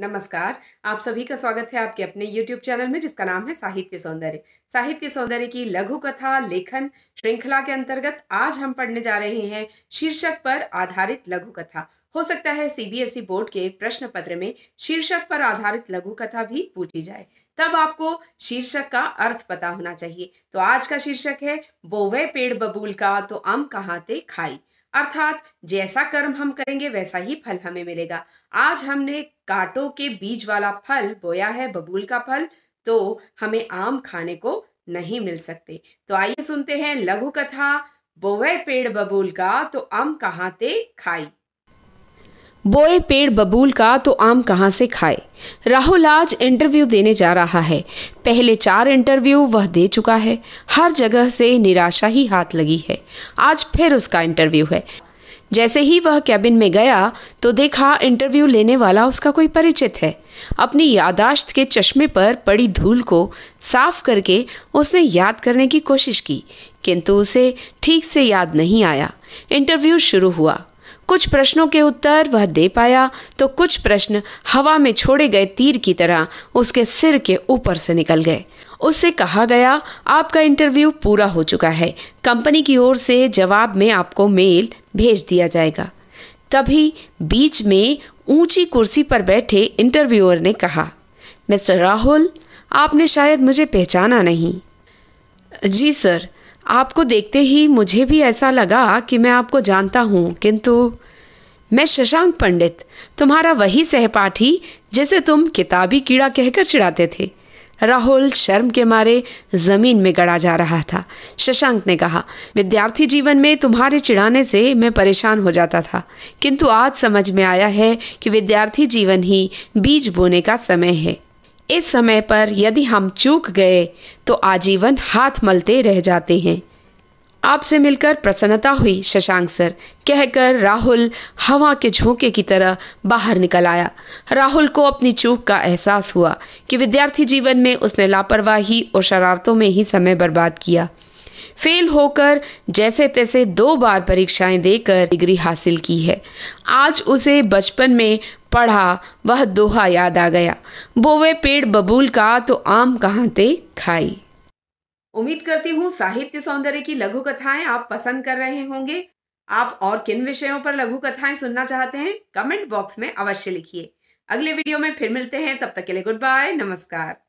नमस्कार आप सभी का स्वागत है आपके अपने YouTube चैनल में जिसका नाम है साहित्य सौंदर्य साहित्य सौंदर्य की लघु कथा लेखन श्रृंखला के अंतर्गत आज हम पढ़ने जा रहे हैं शीर्षक पर आधारित लघु कथा हो सकता है सीबीएसई e बोर्ड के प्रश्न पत्र में शीर्षक पर आधारित लघु कथा भी पूछी जाए तब आपको शीर्षक का अर्थ पता होना चाहिए तो आज का शीर्षक है बोवे पेड़ बबूल का तो आम कहाँ थे खाई अर्थात जैसा कर्म हम करेंगे वैसा ही फल हमें मिलेगा आज हमने कांटों के बीज वाला फल बोया है बबूल का फल तो हमें आम खाने को नहीं मिल सकते तो आइए सुनते हैं लघु कथा बोवे पेड़ बबूल का तो आम कहाँ ते खाई बोए पेड़ बबूल का तो आम कहाँ से खाए राहुल आज इंटरव्यू देने जा रहा है पहले चार इंटरव्यू वह दे चुका है हर जगह से निराशा ही हाथ लगी है आज फिर उसका इंटरव्यू है जैसे ही वह कैबिन में गया तो देखा इंटरव्यू लेने वाला उसका कोई परिचित है अपनी यादाश्त के चश्मे पर पड़ी धूल को साफ करके उसने याद करने की कोशिश की किंतु उसे ठीक से याद नहीं आया इंटरव्यू शुरू हुआ कुछ प्रश्नों के उत्तर वह दे पाया तो कुछ प्रश्न हवा में छोड़े गए तीर की तरह उसके सिर के ऊपर से निकल गए उससे कहा गया आपका इंटरव्यू पूरा हो चुका है कंपनी की ओर से जवाब में आपको मेल भेज दिया जाएगा तभी बीच में ऊंची कुर्सी पर बैठे इंटरव्यूअर ने कहा मिस्टर राहुल आपने शायद मुझे पहचाना नहीं जी सर आपको देखते ही मुझे भी ऐसा लगा कि मैं आपको जानता हूँ किंतु मैं शशांक पंडित तुम्हारा वही सहपाठी जिसे तुम किताबी कीड़ा कहकर चिढ़ाते थे राहुल शर्म के मारे जमीन में गड़ा जा रहा था शशांक ने कहा विद्यार्थी जीवन में तुम्हारे चिढ़ाने से मैं परेशान हो जाता था किंतु आज समझ में आया है कि विद्यार्थी जीवन ही बीज बोने का समय है इस समय पर यदि हम चूक गए तो आजीवन हाथ मलते रह जाते हैं आपसे मिलकर प्रसन्नता हुई शशांक सर कहकर राहुल हवा के झोंके की तरह बाहर निकल आया राहुल को अपनी चूक का एहसास हुआ कि विद्यार्थी जीवन में उसने लापरवाही और शरारतों में ही समय बर्बाद किया फेल होकर जैसे तैसे दो बार परीक्षाएं देकर डिग्री हासिल की है आज उसे बचपन में पढ़ा वह दोहा याद आ गया बोवे पेड़ बबूल का तो आम कहाँ ते खाई उम्मीद करती हूँ साहित्य सौंदर्य की लघु कथाएं आप पसंद कर रहे होंगे आप और किन विषयों पर लघु कथाएं सुनना चाहते हैं कमेंट बॉक्स में अवश्य लिखिए अगले वीडियो में फिर मिलते हैं तब तक के लिए गुड बाय नमस्कार